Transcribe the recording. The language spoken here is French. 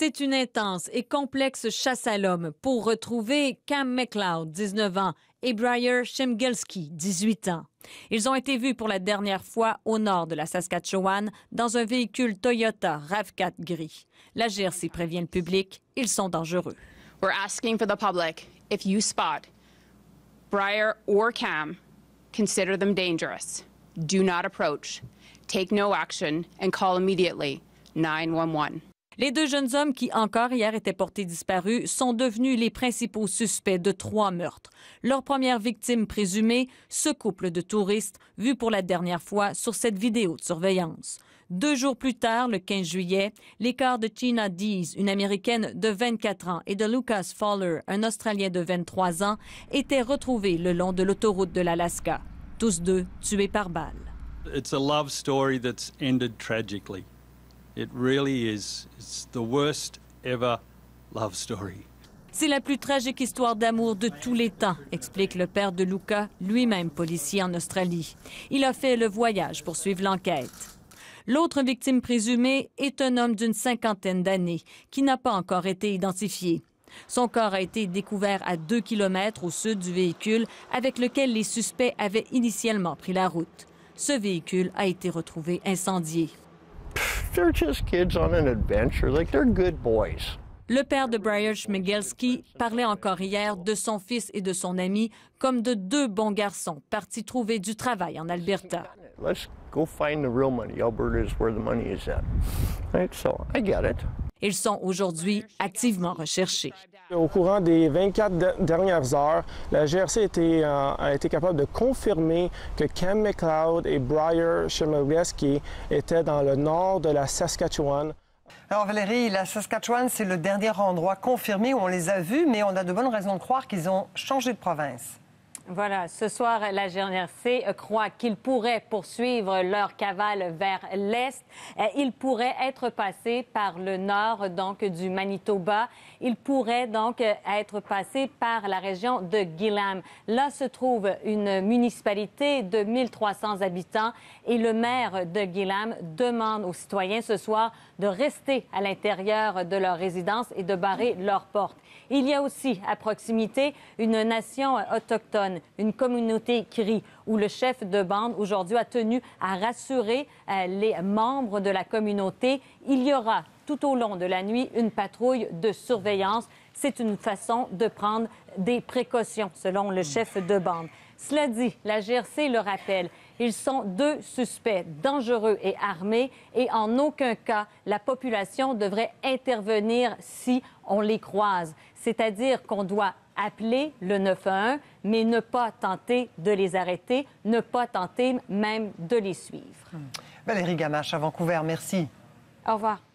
C'est une intense et complexe chasse à l'homme pour retrouver Cam McLeod, 19 ans, et Briar Shemgelski, 18 ans. Ils ont été vus pour la dernière fois au nord de la Saskatchewan dans un véhicule Toyota RAV4 gris. La GRC prévient le public, ils sont dangereux. We're asking for the public if you spot Briar or Cam, consider them dangerous. Do not approach. Take no action and call immediately 911. Les deux jeunes hommes qui encore hier étaient portés disparus sont devenus les principaux suspects de trois meurtres. Leur première victime présumée, ce couple de touristes vu pour la dernière fois sur cette vidéo de surveillance. Deux jours plus tard, le 15 juillet, les de Tina Dees, une Américaine de 24 ans, et de Lucas Fowler, un Australien de 23 ans, étaient retrouvés le long de l'autoroute de l'Alaska, tous deux tués par balle. It's a love story ended tragically. C'est la plus tragique histoire d'amour de tous les temps, explique le père de Luca, lui-même policier en Australie. Il a fait le voyage pour suivre l'enquête. L'autre victime présumée est un homme d'une cinquantaine d'années qui n'a pas encore été identifié. Son corps a été découvert à deux kilomètres au sud du véhicule avec lequel les suspects avaient initialement pris la route. Ce véhicule a été retrouvé incendié they're just kids on an adventure. Like, they're good boys. Le père de Brian Schmigelski parlait encore hier de son fils et de son ami comme de deux bons garçons partis trouver du travail en Alberta. Let's go find the real money. Alberta is where the money is at. Right? So I get it. Ils sont aujourd'hui activement recherchés. Au courant des 24 dernières heures, la GRC euh, a été, capable de confirmer que Cam McLeod et Briar Chemeleski étaient dans le nord de la Saskatchewan. Alors Valérie, la Saskatchewan, c'est le dernier endroit confirmé où on les a vus, mais on a de bonnes raisons de croire qu'ils ont changé de province. Voilà, ce soir, la GNRC croit qu'ils pourraient poursuivre leur cavale vers l'est. Ils pourraient être passés par le nord, donc, du Manitoba. Ils pourraient donc être passés par la région de Gillam. Là se trouve une municipalité de 1300 habitants et le maire de Gillam demande aux citoyens ce soir de rester à l'intérieur de leur résidence et de barrer leurs portes. Il y a aussi à proximité une nation autochtone une communauté crie, où le chef de bande aujourd'hui a tenu à rassurer euh, les membres de la communauté. Il y aura tout au long de la nuit une patrouille de surveillance c'est une façon de prendre des précautions, selon le chef de bande. Cela dit, la GRC le rappelle, ils sont deux suspects dangereux et armés et en aucun cas la population devrait intervenir si on les croise. C'est-à-dire qu'on doit appeler le 911, mais ne pas tenter de les arrêter, ne pas tenter même de les suivre. Valérie Gamache à Vancouver, merci. Au revoir.